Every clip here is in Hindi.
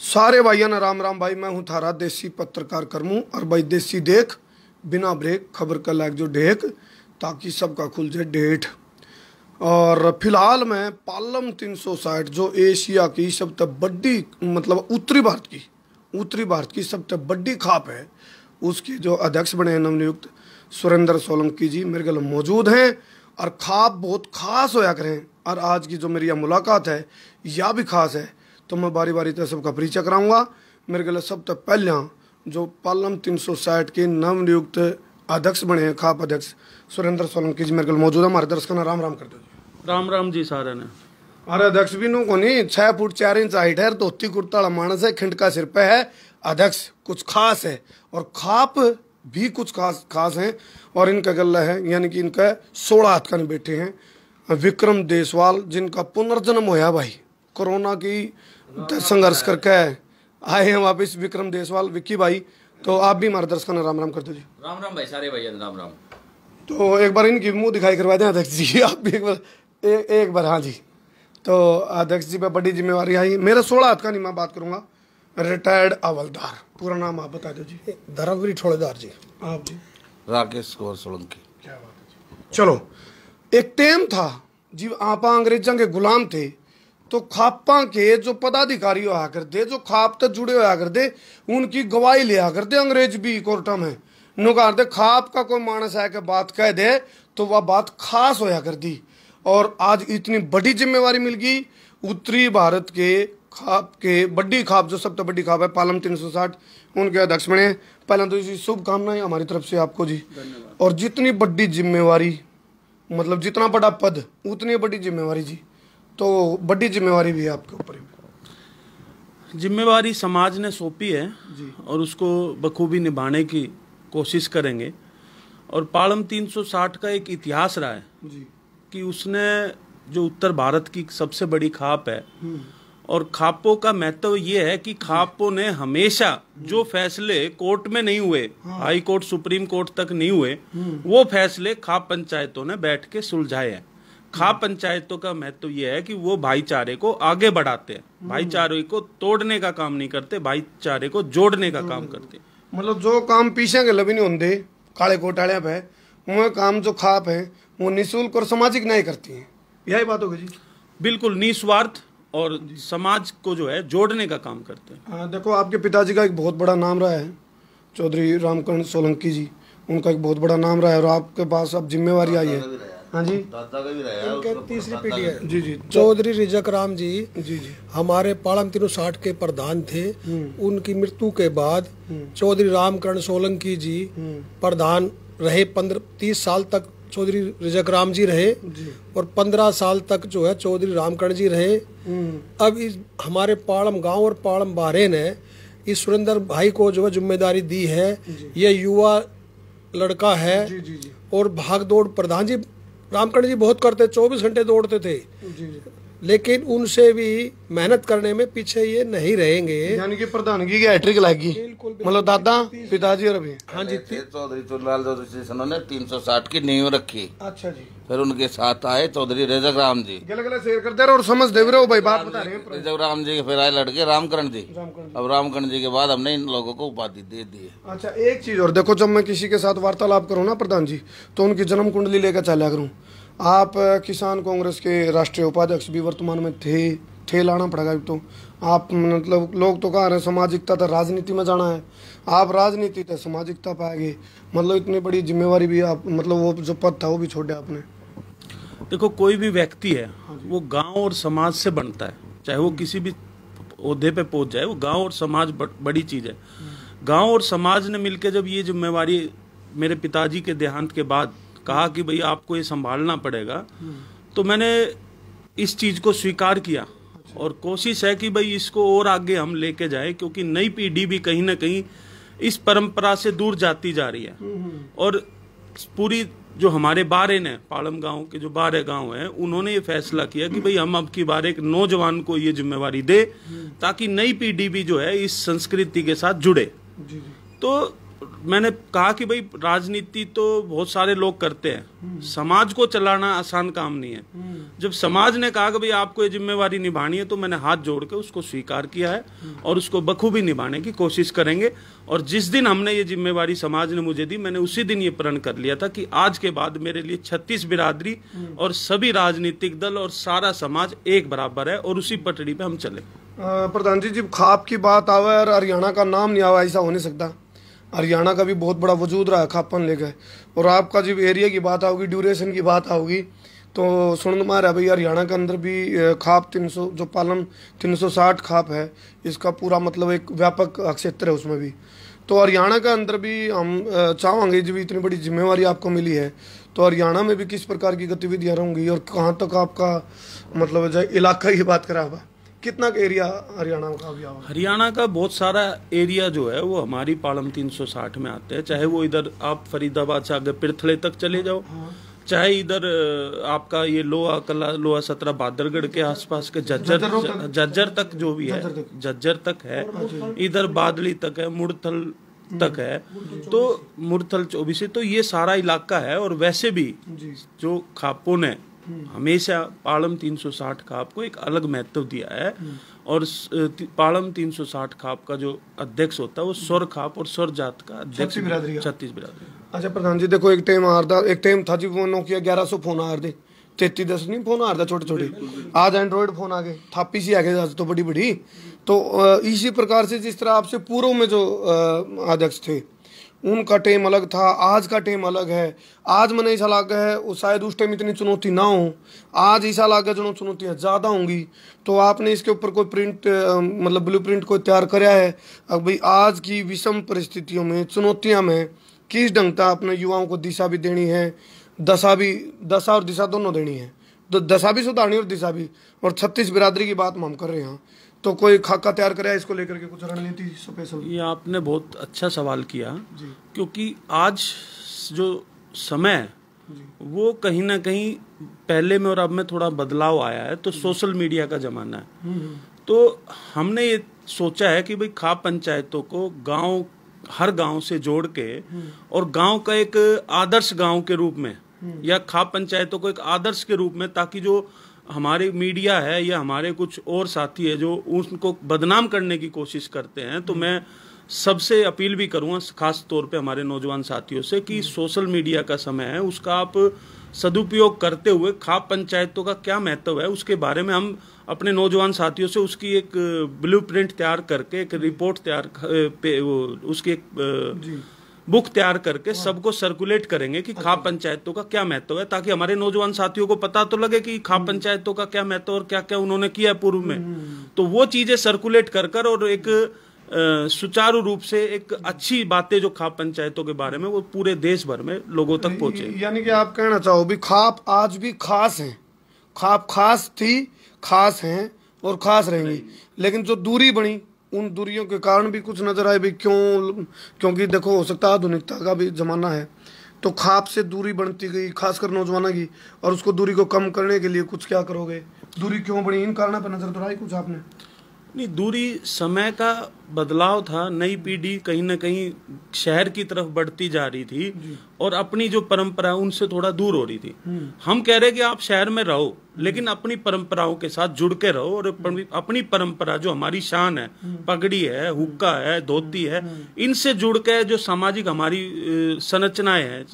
सारे भाइयों ने राम राम भाई मैं हूं थारा देसी पत्रकार करमू और भाई देसी देख बिना ब्रेक खबर का लाग जो ढेक ताकि सबका खुल जाए डेट और फिलहाल मैं पालम तीन सौ साठ जो एशिया की सबसे बड़ी मतलब उत्तरी भारत की उत्तरी भारत की सबसे बड़ी खाप है उसके जो अध्यक्ष बने हैं नवनियुक्त सुरेंद्र सोलंकी जी मेरे गल मौजूद हैं और खाप बहुत खास होया करें और आज की जो मेरी यह मुलाकात है यह भी खास है तो मैं बारी बारी तक तो सबका परिचय कराऊंगा मेरे गले सब तक पहले हाँ, जो पालम तीन सौ साठ के नव नियुक्त अध्यक्ष बने हैं खाप अध्यक्ष सुरेंद्र सोलंकी जी मेरे गल मौजूद है हमारे दर्शकों ने राम राम कर दो राम राम जी सारे ने अरे अध्यक्ष भी नो को नहीं छः फुट चार इंच हाइट है धोती कुर्ता वाला मानस है खिंडका सिर पे है अध्यक्ष कुछ खास है और खाप भी कुछ खास खास हैं और इनका गला है यानी कि इनका सोलह हाथ कन बैठे हैं विक्रम देसवाल जिनका पुनर्जन्म होया भाई कोरोना की संघर्ष करके आए हैं वापिस विक्रम देशवाल विक्की भाई तो आप भी हमारे दर्शकों ने राम राम कर दो जी राम राम भाई सारे भाई राम राम तो एक बार इनकी मुंह दिखाई करवा दें अध्यक्ष जी आप भी एक बार ए, एक बार हाँ जी तो अध्यक्ष जी पर बड़ी जिम्मेवारी आई मेरा सोलह हाथ का नहीं मैं बात करूँगा रिटायर्ड अवलदार पूरा नाम आप बता दो जी धर्मवीर ठोड़ेदार जी आप जी राकेश कुमार सोलंकी क्या बात है जी चलो एक टेम था जी आप अंग्रेजों के गुलाम थे तो खापा के जो पदाधिकारी होया करते जो खाप तक जुड़े होया करते उनकी गवाही लिया करते अंग्रेज भी कोर्टा में नुकार दे खाप का कोई मानस है के बात कह दे तो वह बात खास होया कर दी और आज इतनी बड़ी जिम्मेवारी मिल गई उत्तरी भारत के खाप के बड़ी खाप जो सबसे बड़ी खाप है पालम 360 उनके अध्यक्ष बने पहले तो इसी शुभकामनाएं हमारी तरफ से आपको जी और जितनी बड़ी जिम्मेवारी मतलब जितना बड़ा पद उतनी बड़ी जिम्मेवारी जी तो बड़ी जिम्मेवारी भी है आपके ऊपर जिम्मेवारी समाज ने सौंपी है जी और उसको बखूबी निभाने की कोशिश करेंगे और पालम 360 का एक इतिहास रहा है जी कि उसने जो उत्तर भारत की सबसे बड़ी खाप है हम्म। और खापों का महत्व ये है कि खापों ने हमेशा जो फैसले कोर्ट में नहीं हुए हाँ। हाई कोर्ट सुप्रीम कोर्ट तक नहीं हुए हम्म। वो फैसले खाप पंचायतों ने बैठ के सुलझाए हैं खाप पंचायतों का महत्व तो यह है कि वो भाईचारे को आगे बढ़ाते हैं हम्म। भाईचारे को तोड़ने का काम नहीं करते भाईचारे को जोड़ने का काम करते मतलब जो काम पीछे के लभी नहीं होंगे काले घोटाले पे वह काम जो खाप है वो निःशुल्क और सामाजिक नहीं करती है यही बात होगी जी बिल्कुल निस्वार्थ और समाज को जो है जोड़ने का काम करते हैं हाँ, देखो आपके पिताजी का एक बहुत बड़ा नाम रहा है चौधरी रामकरण सोलंकी जी उनका एक बहुत बड़ा नाम रहा है और आपके पास अब जिम्मेवारी आई है हाँ जी इनके तीसरी पीढ़ी है जी जी चौधरी रिजक राम जी जी जी हमारे पाड़म तीनों साठ के प्रधान थे हम्म। उनकी मृत्यु के बाद हम्म। चौधरी रामकरण सोलंकी जी हम्म। प्रधान रहे पंद्रह तीस साल तक चौधरी रिजक राम जी रहे जी। और पंद्रह साल तक जो है चौधरी रामकरण जी रहे अब इस हमारे पाड़म गांव और पाड़म बारे ने इस सुरेंद्र भाई को जो है जिम्मेदारी दी है ये युवा लड़का है जी, जी, जी। और भागदौड़ प्रधान जी रामकरण जी बहुत करते चौबीस घंटे दौड़ते थे लेकिन उनसे भी मेहनत करने में पीछे ये नहीं रहेंगे यानी कि प्रधानगी की हैट्रिक लागी मतलब दादा पिताजी और अभी हाँ जी चौधरी चुनलाल तो चौधरी ने तीन सौ साठ की नींव रखी अच्छा जी फिर उनके साथ आए चौधरी रेजक राम जी गले गले करते रहो और समझ दे रहे हो भाई बात बता रहे रेजक राम जी के फिर आए लड़के रामकरण जी अब रामकरण जी के बाद हमने इन लोगों को उपाधि दे दी अच्छा एक चीज और देखो जब मैं किसी के साथ वार्तालाप करूँ ना प्रधान जी तो उनकी जन्म कुंडली लेकर चला करूँ आप किसान कांग्रेस के राष्ट्रीय उपाध्यक्ष भी वर्तमान में थे थे लाना पड़ेगा तो आप मतलब लोग तो कह रहे हैं सामाजिकता तो राजनीति में जाना है आप राजनीति तो सामाजिकता पाएगी मतलब इतनी बड़ी जिम्मेवारी भी आप मतलब वो जो पद था वो भी छोड़ आपने देखो कोई भी व्यक्ति है हाँ वो गांव और समाज से बनता है चाहे वो किसी भी ओहदे पे पहुंच जाए वो गांव और समाज बड़ी चीज़ है हम्म। गांव और समाज ने मिलकर जब ये जिम्मेवारी मेरे पिताजी के देहांत के बाद कहा कि भाई आपको ये संभालना पड़ेगा तो मैंने इस चीज़ को स्वीकार किया और कोशिश है कि भाई इसको और आगे हम लेके जाएं क्योंकि नई पीढ़ी भी कहीं ना कहीं इस परंपरा से दूर जाती जा रही है और पूरी जो हमारे बारे ने पालम गांव के जो बारे गांव हैं उन्होंने ये फैसला किया कि भाई हम अब की बार एक नौजवान को ये जिम्मेवारी दे ताकि नई पीढ़ी भी जो है इस संस्कृति के साथ जुड़े तो मैंने कहा कि भाई राजनीति तो बहुत सारे लोग करते हैं हम्म। समाज को चलाना आसान काम नहीं है हम्म। जब समाज ने कहा कि भाई आपको ये जिम्मेवारी निभानी है तो मैंने हाथ जोड़ के उसको स्वीकार किया है हम्म। और उसको बखूबी निभाने की कोशिश करेंगे और जिस दिन हमने ये जिम्मेवारी समाज ने मुझे दी मैंने उसी दिन ये प्रण कर लिया था कि आज के बाद मेरे लिए छत्तीस बिरादरी और सभी राजनीतिक दल और सारा समाज एक बराबर है और उसी पटड़ी पे हम चले प्रधान जी जब खाप की बात आवा और हरियाणा का नाम नहीं आवा ऐसा हो नहीं सकता हरियाणा का भी बहुत बड़ा वजूद रहा खापन गए और आपका जब एरिया की बात आओगी ड्यूरेशन की बात आओगी तो मार है भाई हरियाणा के अंदर भी खाप 300 जो पालन 360 खाप है इसका पूरा मतलब एक व्यापक क्षेत्र है उसमें भी तो हरियाणा के अंदर भी हम चाहेंगे जब इतनी बड़ी जिम्मेवारी आपको मिली है तो हरियाणा में भी किस प्रकार की गतिविधियाँ रहूँगी और कहाँ तक तो आपका मतलब इलाका ही बात करा हुआ कितना का एरिया हरियाणा का भी हरियाणा का बहुत सारा एरिया जो है वो हमारी पालम 360 में आते हैं चाहे वो इधर आप फरीदाबाद से आगे पिरथले तक चले जाओ हाँ। चाहे इधर आपका ये लोहा कला लोहा सत्रह बादरगढ़ के आसपास के जज्जर जज्जर तक जो भी है जज्जर तक है इधर बादली तक है मुड़थल हम्म। तक है तो मुड़थल चौबीस तो ये सारा इलाका है और वैसे भी जो खापुन ने हमेशा पालम 360 खाप को एक अलग महत्व दिया है और पालम 360 खाप का जो अध्यक्ष होता है वो स्वर खाप और स्वर जात का अध्यक्ष छत्तीस बिरादरी अच्छा प्रधान जी देखो एक टाइम हारदा एक टाइम था जी वो नोकिया ग्यारह सौ फोन हारदे तेती दस नहीं फोन हारदा छोटे छोटे आज एंड्रॉयड फोन आ गए थापी सी आ गए तो बड़ी बड़ी तो इसी प्रकार से जिस तरह आपसे पूर्व में जो अध्यक्ष थे उनका टाइम अलग था आज का टाइम अलग है आज मैंने ऐसा लाग है वो शायद उस टाइम इतनी चुनौती ना हो आज ऐसा लाग जो चुनौतियाँ ज़्यादा होंगी तो आपने इसके ऊपर कोई प्रिंट मतलब ब्लू प्रिंट कोई तैयार कराया है अब भाई आज की विषम परिस्थितियों में चुनौतियाँ में किस ढंग तक अपने युवाओं को दिशा भी देनी है दशा भी दशा और दिशा दोनों देनी है तो दशा भी सुधारनी और दिशा भी और छत्तीस बिरादरी की बात हम कर रहे हैं तो कोई खाका तैयार करे इसको लेकर के कुछ रणनीति स्पेशल ये आपने बहुत अच्छा सवाल किया क्योंकि आज जो समय वो कहीं ना कहीं पहले में और अब में थोड़ा बदलाव आया है तो सोशल मीडिया का जमाना है हम्म, हम्म। तो हमने ये सोचा है कि भाई खाप पंचायतों को गांव हर गांव से जोड़ के हम्म। और गांव का एक आदर्श गांव के रूप में या खाप पंचायतों को एक आदर्श के रूप में ताकि जो हमारे मीडिया है या हमारे कुछ और साथी है जो उनको बदनाम करने की कोशिश करते हैं तो हम्म। मैं सबसे अपील भी करूँगा खास तौर पे हमारे नौजवान साथियों से कि हम्म। सोशल मीडिया का समय है उसका आप सदुपयोग करते हुए खाप पंचायतों का क्या महत्व है उसके बारे में हम अपने नौजवान साथियों से उसकी एक ब्लूप्रिंट तैयार करके एक रिपोर्ट तैयार उसकी एक बुक तैयार करके सबको सर्कुलेट करेंगे कि खाप पंचायतों का क्या महत्व है ताकि हमारे नौजवान साथियों को पता तो लगे कि खाप हम्म। पंचायतों का क्या महत्व और क्या क्या उन्होंने किया है पूर्व में हम्म। तो वो चीजें सर्कुलेट कर कर और एक सुचारू रूप से एक अच्छी बातें जो खाप पंचायतों के बारे में वो पूरे देश भर में लोगों तक पहुंचे यानी कि आप कहना चाहो भी खाप आज भी खास है खाप खास थी खास है और खास रहेंगी लेकिन जो दूरी बनी उन दूरियों के कारण भी कुछ नज़र आए भी क्यों क्योंकि देखो हो सकता है आधुनिकता का भी ज़माना है तो खाप से दूरी बढ़ती गई खासकर नौजवाना की और उसको दूरी को कम करने के लिए कुछ क्या करोगे दूरी क्यों बढ़ी इन कारणों पर नज़र तो आई कुछ आपने नहीं दूरी समय का बदलाव था नई पीढ़ी कहीं ना कहीं शहर की तरफ बढ़ती जा रही थी और अपनी जो परंपरा उनसे थोड़ा दूर हो रही थी हम्म। हम कह रहे कि आप शहर में रहो हम्म। लेकिन अपनी परंपराओं के साथ जुड़ के रहो और हम्म। अपनी परंपरा जो हमारी शान है पगड़ी है हुक्का है धोती है इनसे जुड़ के जो सामाजिक हमारी संरचनाएं है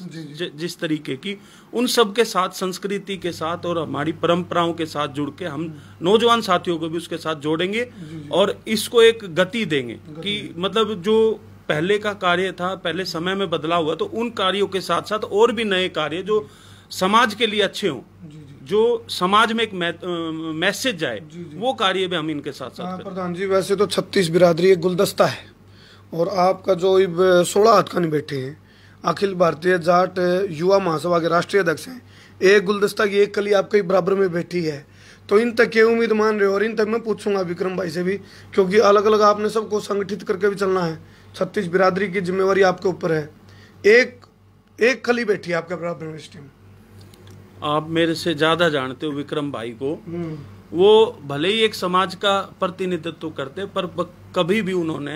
जिस तरीके की उन सब के साथ संस्कृति के साथ और हमारी परंपराओं के साथ जुड़ के हम नौजवान साथियों को भी उसके साथ जोड़ेंगे और इसको एक गति देंगे देंगे कि मतलब जो पहले का कार्य था पहले समय में बदलाव हुआ तो उन कार्यों के साथ साथ और भी नए कार्य जो समाज के लिए अच्छे हों जो समाज में एक मैसेज जाए वो कार्य भी हम इनके साथ साथ हाँ, प्रधान जी वैसे तो छत्तीस बिरादरी एक गुलदस्ता है और आपका जो सोलह हथकानी बैठे हैं अखिल भारतीय जाट युवा महासभा के राष्ट्रीय अध्यक्ष हैं एक गुलदस्ता की एक कली आपके बराबर में बैठी है तो इन तक के उम्मीद मान रहे हो और इन तक मैं पूछूंगा विक्रम भाई से भी क्योंकि अलग अलग आपने सबको संगठित करके भी चलना है छत्तीस बिरादरी की जिम्मेवारी आपके ऊपर है एक एक खली बैठी आपके आपका में आप मेरे से ज्यादा जानते हो विक्रम भाई को हम्म। वो भले ही एक समाज का प्रतिनिधित्व करते पर कभी भी उन्होंने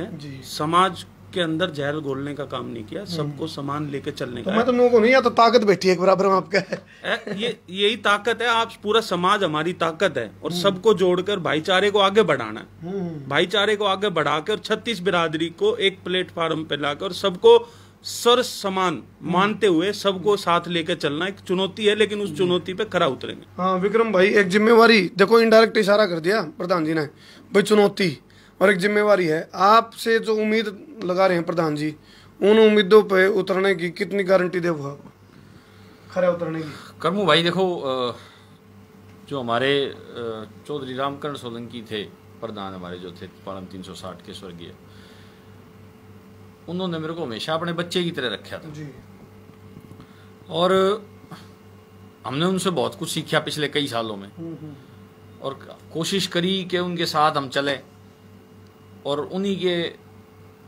समाज के अंदर जहर घोलने का काम नहीं किया सबको हम्म। समान लेके चलने तो का मैं तो लोगों को नहीं आता तो ताकत बैठी है बराबर आपका ये यही ताकत है आप पूरा समाज हमारी ताकत है और हम्म। सबको जोड़कर भाईचारे को आगे बढ़ाना है हम्म। भाईचारे को आगे बढ़ा के और छत्तीस बिरादरी को एक प्लेटफॉर्म पे लाकर और सबको सर समान मानते हुए सबको साथ लेकर चलना एक चुनौती है लेकिन उस चुनौती पे खरा उतरेंगे हाँ विक्रम भाई एक जिम्मेवारी देखो इनडायरेक्ट इशारा कर दिया प्रधान जी ने भाई चुनौती और एक जिम्मेवारी है आपसे जो उम्मीद लगा रहे हैं प्रधान जी उन उम्मीदों पे उतरने की कितनी गारंटी दे आप खरे उतरने की कर्मू भाई देखो जो हमारे चौधरी रामकरण सोलंकी थे प्रधान हमारे जो थे परम 360 के स्वर्गीय उन्होंने मेरे को हमेशा अपने बच्चे की तरह रखा था जी। और हमने उनसे बहुत कुछ सीखा पिछले कई सालों में हम्म, हम्म। और कोशिश करी कि उनके साथ हम चलें और उन्हीं के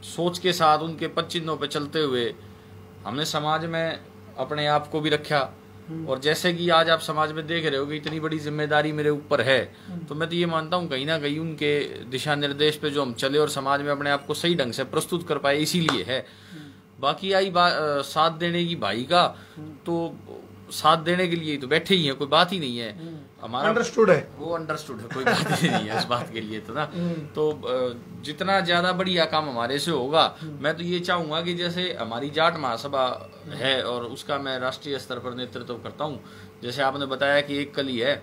सोच के साथ उनके चिन्हों पर चलते हुए हमने समाज में अपने आप को भी रखा हम्म। और जैसे कि आज आप समाज में देख रहे हो कि इतनी बड़ी जिम्मेदारी मेरे ऊपर है हम्म। तो मैं तो ये मानता हूँ कहीं ना कहीं उनके दिशा निर्देश पे जो हम चले और समाज में अपने आप को सही ढंग से प्रस्तुत कर पाए इसीलिए है हम्म। बाकी आई बात साथ देने की भाई का तो साथ देने के लिए तो बैठे ही है कोई बात ही नहीं है हमारा अंडरस्टूड है वो अंडरस्टूड है कोई बात ही नहीं है इस बात के लिए तो ना हम्म। तो जितना ज़्यादा बढ़िया काम हमारे से होगा हम्म। मैं तो ये चाहूंगा कि जैसे हमारी जाट महासभा हम्म। है और उसका मैं राष्ट्रीय स्तर पर नेतृत्व तो करता हूँ जैसे आपने बताया कि एक कली है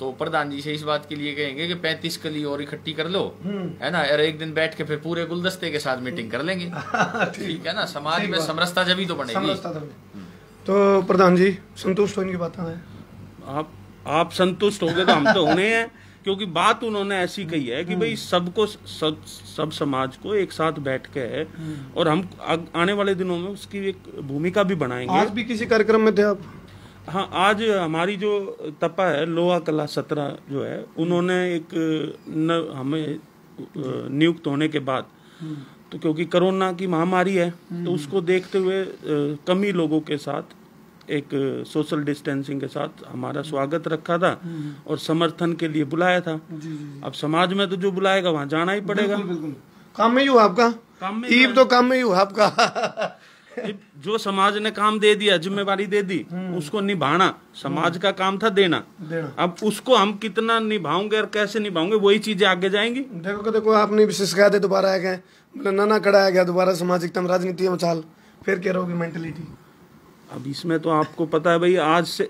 तो प्रधान जी से इस बात के लिए कहेंगे कि पैंतीस कली और इकट्ठी कर लो है ना यार एक दिन बैठ के फिर पूरे गुलदस्ते के साथ मीटिंग कर लेंगे हाँ, ठीक है ना समाज में समरसता जब तो बनेगी तो प्रधान जी संतुष्ट होने की बात आप आप संतुष्ट हो गए तो हम तो होने हैं क्योंकि बात उन्होंने ऐसी कही है कि भाई हम्म। सबको सब सब समाज को एक साथ बैठ के है हम्म। और हम आने वाले दिनों में उसकी एक भूमिका भी बनाएंगे आज भी किसी कार्यक्रम में थे आप हाँ आज हमारी जो तपा है लोहा कला सत्रह जो है उन्होंने एक न, हमें नियुक्त होने के बाद हम्म। तो क्योंकि कोरोना की महामारी है तो उसको देखते हुए कमी लोगों के साथ एक सोशल डिस्टेंसिंग के साथ हमारा स्वागत रखा था हम्म, हम्म। और समर्थन के लिए बुलाया था जी जी। अब समाज में तो जो बुलाएगा वहाँ जाना ही पड़ेगा काम में ही हुआ आपका काम में ईब तो काम में ही हुआ आपका जो समाज ने काम दे दिया जिम्मेवारी दे दी हम्म। उसको निभाना समाज का काम था देना, देना। अब उसको हम कितना निभाओगे और कैसे निभाओगे वही चीजें आगे जाएंगी देखो देखो आपने शिकायतें दोबारा आ गए नाना कड़ा आ गया दोबारा सामाजिक राजनीति में चाल फिर कह रहे मेंटेलिटी अब इसमें तो आपको पता है भाई आज से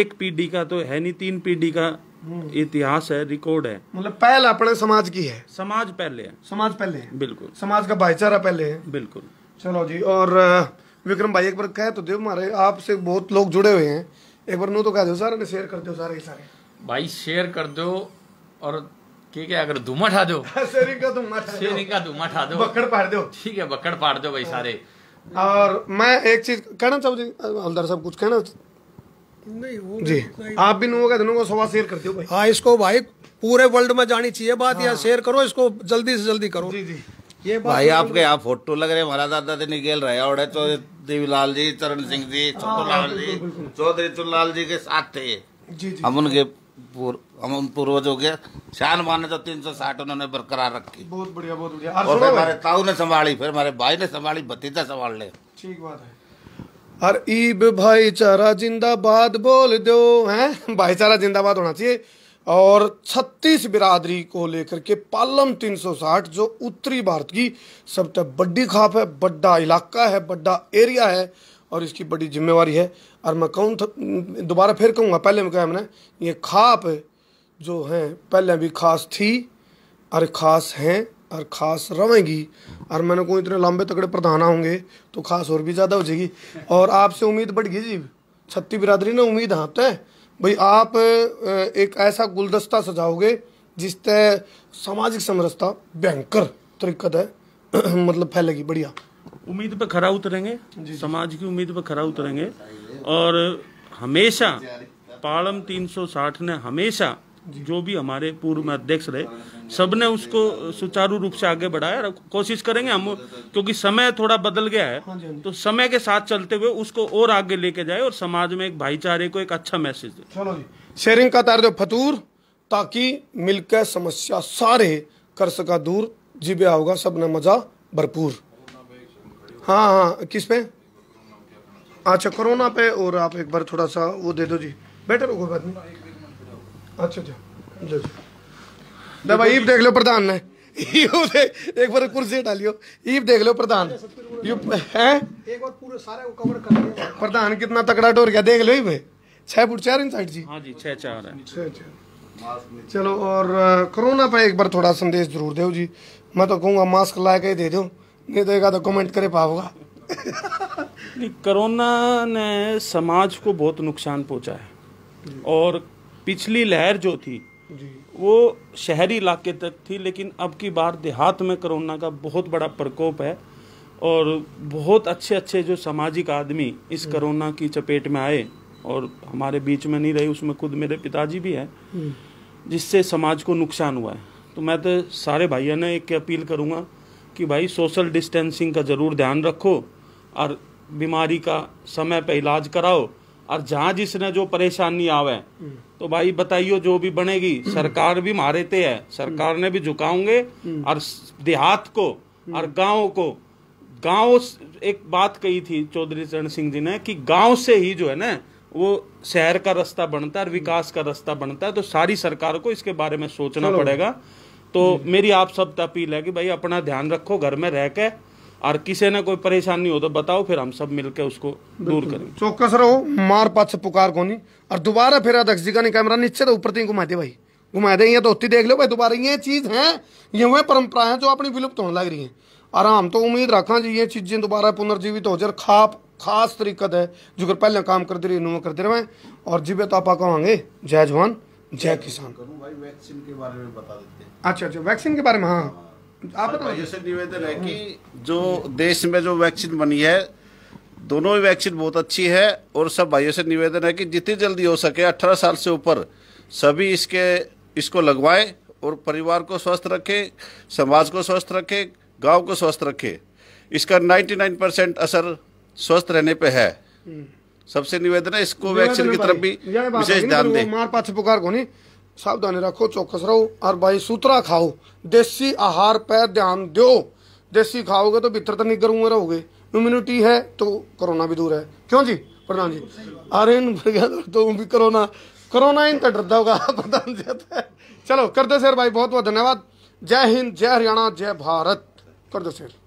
एक पीढ़ी का तो है नहीं तीन पीढ़ी का हम्म। इतिहास है रिकॉर्ड है मतलब पहल अपने समाज की है समाज पहले है समाज पहले है बिल्कुल समाज का भाईचारा पहले है बिल्कुल चलो जी और विक्रम भाई एक बार कहे तो देव मारे आपसे बहुत लोग जुड़े हुए हैं एक बार नो तो कह दो सारे ने शेयर कर दो सारे ही सारे भाई शेयर कर दो और ठीक है अगर धुमा ठा दो शेरिंग का धुमा शेरिंग का धुमा ठा दो बकड़ पाड़ दो ठीक है बकड़ पाड़ दो भाई सारे और मैं एक चीज कहना चाहूँ जी हल्दर साहब कुछ कहना नहीं वो जी आप भी नुआ का दोनों को सवा शेयर करते हो भाई हाँ इसको भाई पूरे वर्ल्ड में जानी चाहिए बात हाँ। या शेयर करो इसको जल्दी से जल्दी करो जी जी ये बात भाई तो आपके यहाँ फोटो लग रहे हमारा दादा तो निगेल रहे और तो देवीलाल जी चरण सिंह जी हाँ, लाल जी चौधरी चुनलाल जी के साथ थे जी जी हम उनके पूर्व पूर्वज हो गया शान माने तो तीन सौ साठ उन्होंने बरकरार रखी बहुत बढ़िया बहुत बढ़िया और फिर हमारे ताऊ ने संभाली फिर हमारे भाई ने संभाली भतीजा संभाल ले ठीक बात है और ईब भाईचारा जिंदाबाद बोल दो हैं भाईचारा जिंदाबाद होना चाहिए और 36 बिरादरी को लेकर के पालम 360 जो उत्तरी भारत की सबसे बड़ी खाप है बड़ा इलाका है बड़ा एरिया है और इसकी बड़ी जिम्मेवारी है और मैं कहूँ दोबारा फिर कहूँगा पहले में कहा मैंने ये खाप जो हैं पहले भी खास थी और खास हैं और खास रहेंगी और मैंने कहूँ इतने लंबे तकड़े प्रधाना होंगे तो खास और भी ज़्यादा हो जाएगी और आपसे उम्मीद बढ़ गई जी छत्ती बिरादरी ने उम्मीद हाँ तय भाई आप एक ऐसा गुलदस्ता सजाओगे जिस तय सामाजिक समरसता भयंकर तरीकत है मतलब फैलेगी बढ़िया उम्मीद पर खरा उतरेंगे समाज की उम्मीद पर खरा उतरेंगे और हमेशा पालम 360 ने हमेशा जो भी हमारे पूर्व में अध्यक्ष रहे सबने उसको सुचारू रूप से आगे बढ़ाया कोशिश करेंगे हम क्योंकि समय थोड़ा बदल गया है हाँ हाँ तो समय के साथ चलते हुए उसको और आगे लेके जाए और समाज में एक भाईचारे को एक अच्छा मैसेज दे चलो जी शेयरिंग का तार जो फतूर ताकि मिलकर समस्या सारे कर सका दूर जी ब्याह होगा सबने मजा भरपूर हाँ हाँ किस पे अच्छा कोरोना पे और आप एक बार थोड़ा सा वो दे दो जी बेटर होगा बाद में अच्छा अच्छा जी ले भाई ईब देख लो प्रधान ने एक बार कुर्सी डालियो ईब देख लो प्रधान यू हैं एक बार पूरे सारे को कवर कर प्रधान कितना तकड़ा टोर गया देख लो ही छह फुट चार इन साइड जी हाँ जी छह चार है छः चार चलो और कोरोना पे एक बार थोड़ा संदेश जरूर दो जी मैं तो कहूँगा मास्क ला के दे दो नहीं देगा तो कमेंट करे पाओगा नहीं कोरोना ने समाज को बहुत नुकसान पहुंचा है और पिछली लहर जो थी वो शहरी इलाके तक थी लेकिन अब की बार देहात में कोरोना का बहुत बड़ा प्रकोप है और बहुत अच्छे अच्छे जो सामाजिक आदमी इस हम्म। कोरोना की चपेट में आए और हमारे बीच में नहीं रहे उसमें खुद मेरे पिताजी भी हैं हम्म। जिससे समाज को नुकसान हुआ है तो मैं तो सारे भाइयों ने एक अपील करूँगा कि भाई सोशल डिस्टेंसिंग का ज़रूर ध्यान रखो और बीमारी का समय पर इलाज कराओ और जहाँ जिसने जो परेशानी आवे तो भाई बताइयो जो भी बनेगी सरकार भी मारे ते है सरकार ने भी झुकाऊंगे और देहात को और गाँव को गाँव एक बात कही थी चौधरी चरण सिंह जी ने कि गाँव से ही जो है ना वो शहर का रास्ता बनता है और विकास का रास्ता बनता है तो सारी सरकार को इसके बारे में सोचना पड़ेगा तो मेरी आप सब अपील है कि भाई अपना ध्यान रखो घर में रह के और किसी ने कोई परेशानी हो तो बताओ फिर हम सब मिलकर उसको दूर करें चौकस रहो मार से पुकार को नहीं और दोबारा फिर अध्यक्ष जी का नहीं कैमरा नीचे तो ऊपर तीन घुमा दे भाई घुमा दे ये धोती तो देख लो भाई दोबारा ये चीज है ये वह परंपरा है जो अपनी विलुप्त होने लग रही है और हम तो उम्मीद रखा जी ये चीजें दोबारा पुनर्जीवित हो जाए खाप खास तरीकत है जो पहले काम करते रहे नुआ करते रहे और जीवे तो आप कहेंगे जय जवान जय किसान भाई वैक्सीन के बारे में बता देते हैं अच्छा अच्छा वैक्सीन के बारे में हाँ आप जैसे निवेदन है कि जो देश में जो वैक्सीन बनी है दोनों ही वैक्सीन बहुत अच्छी है और सब भाइयों से निवेदन है कि जितनी जल्दी हो सके 18 साल से ऊपर सभी इसके इसको लगवाएं और परिवार को स्वस्थ रखें समाज को स्वस्थ रखें गांव को स्वस्थ रखें इसका 99 परसेंट असर स्वस्थ रहने पे है हम्म। सबसे निवेदन है इसको वैक्सीन की तरफ भी विशेष ध्यान दें मार पाछ पुकार को सावधानी रखो चौकस रहो और भाई सूत्रा खाओ देसी आहार पर ध्यान दो देसी खाओगे तो भीतर निगर निगरूंगे रहोगे इम्यूनिटी है तो कोरोना भी दूर है क्यों जी प्रधान जी अरे तो भी कोरोना कोरोना इन तो डरदा होगा प्रधान जी चलो कर दो सर भाई बहुत बहुत धन्यवाद जय हिंद जय हरियाणा जय भारत कर दो सर